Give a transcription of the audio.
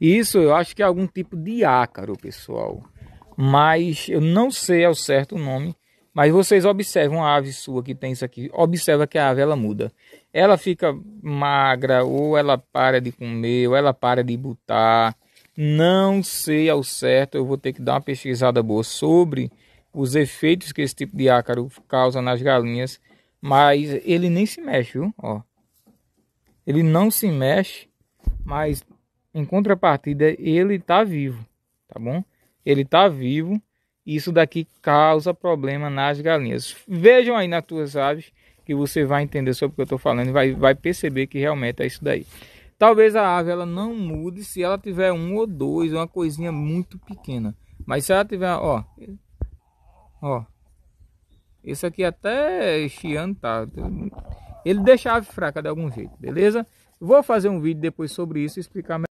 Isso eu acho que é algum tipo de ácaro, pessoal. Mas eu não sei ao certo o nome. Mas vocês observam a ave sua que tem isso aqui. Observa que a ave ela muda. Ela fica magra, ou ela para de comer, ou ela para de botar. Não sei ao certo. Eu vou ter que dar uma pesquisada boa sobre os efeitos que esse tipo de ácaro causa nas galinhas. Mas ele nem se mexe, viu? Ó. Ele não se mexe, mas em contrapartida, ele está vivo, tá bom? Ele está vivo. Isso daqui causa problema nas galinhas. Vejam aí nas tuas aves que você vai entender sobre o que eu estou falando e vai, vai perceber que realmente é isso daí. Talvez a ave ela não mude se ela tiver um ou dois, uma coisinha muito pequena. Mas se ela tiver, ó, ó, esse aqui até chiando tá. Ele deixa a ave fraca de algum jeito, beleza? Vou fazer um vídeo depois sobre isso e explicar melhor.